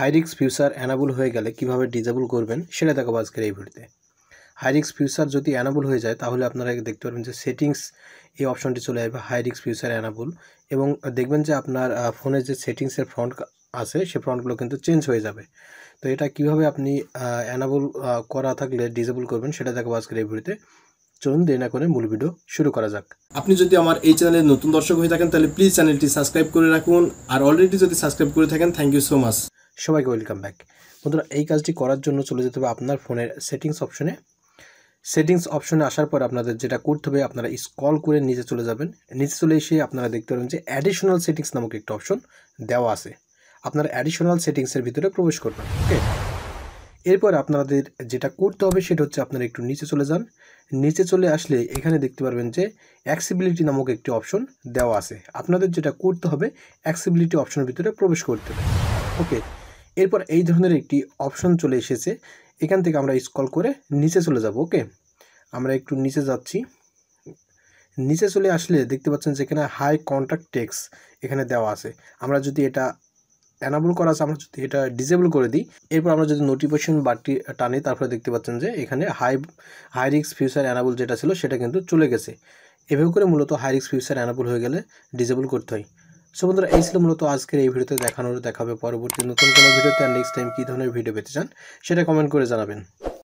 হাইরিক্স future enable হয়ে গেলে কিভাবে ডিজেবল করবেন সেটা দেখাবো আজকের এই ভিডিওতে হাইরিক্স ফিউচার যদি অ্যানাবল হয়ে যায় তাহলে আপনারা দেখতে পারবেন যে সেটিংস এই অপশনটি চলে আসবে হাইরিক্স ফিউচার অ্যানাবল এবং দেখবেন যে আপনার ফোনের যে সেটিংসের ফ্রন্ট আছে সে ফ্রন্টগুলো কিন্তু চেঞ্জ হয়ে যাবে তো এটা কিভাবে আপনি অ্যানাবল করা থাকলে ডিজেবল করবেন সেটা দেখাবো আজকের এই ভিডিওতে চলুন দেরি না করে মূল ভিডিও শুরু করা যাক আপনি যদি আমার এই চ্যানেলে নতুন দর্শক হয়ে থাকেন তাহলে প্লিজ চ্যানেলটি সাবস্ক্রাইব করে রাখুন আর অলরেডি যদি সাবস্ক্রাইব করে থাকেন থ্যাংক ইউ সো মাচ সবাইকে ওয়েলকাম ব্যাক বন্ধুরা এই কাজটি করার জন্য চলে যেতে হবে আপনার ফোনের সেটিংস অপশনে সেটিংস অপশনে আসার পর আপনাদের যেটা করতে হবে আপনারা স্কল করে নিচে চলে যাবেন নিচে চলে এসে আপনারা দেখতে পাবেন যে অ্যাডিশনাল সেটিংস নামক একটা অপশন দেওয়া আছে আপনারা অ্যাডিশনাল সেটিংসের ভিতরে প্রবেশ করবেন ওকে এরপর আপনাদের যেটা করতে হবে সেটা হচ্ছে আপনারা একটু নিচে চলে যান নিচে চলে আসলে এখানে দেখতে পারবেন যে অ্যাক্সিবিলিটি নামক একটি অপশন দেওয়া আছে আপনাদের যেটা করতে হবে অ্যাক্সিবিলিটি অপশনের ভিতরে প্রবেশ করতে হবে ওকে এরপর এই ধরনের একটি অপশন চলে এসেছে এখান থেকে আমরা স্কল করে নিচে চলে যাব ওকে আমরা একটু নিচে যাচ্ছি নিচে চলে আসলে দেখতে পাচ্ছেন যেখানে হাই কন্ট্রাক্ট টেক্স এখানে দেওয়া আছে আমরা যদি এটা অ্যানাবল করা আছে আমরা যদি এটা ডিসেবল করে দিই এরপর আমরা যদি নোটিফিকেশন বাড়তি টানি তারপরে দেখতে পাচ্ছেন যে এখানে হাই হাই রিক্স ফিউচার অ্যানাবল যেটা ছিল সেটা কিন্তু চলে গেছে এভাবে করে মূলত হাই রিক্স ফিউচার অ্যানাবল হয়ে গেলে ডিসেবল করতে হয় সো বন্ধুরা এই ছিল মূলত আজকের এই ভিডিওতে দেখানোর দেখাবে পরবর্তী নতুন কোনো ভিডিওতে আর নেক্সট টাইম কী ধরনের ভিডিও পেতে চান সেটা কমেন্ট করে জানাবেন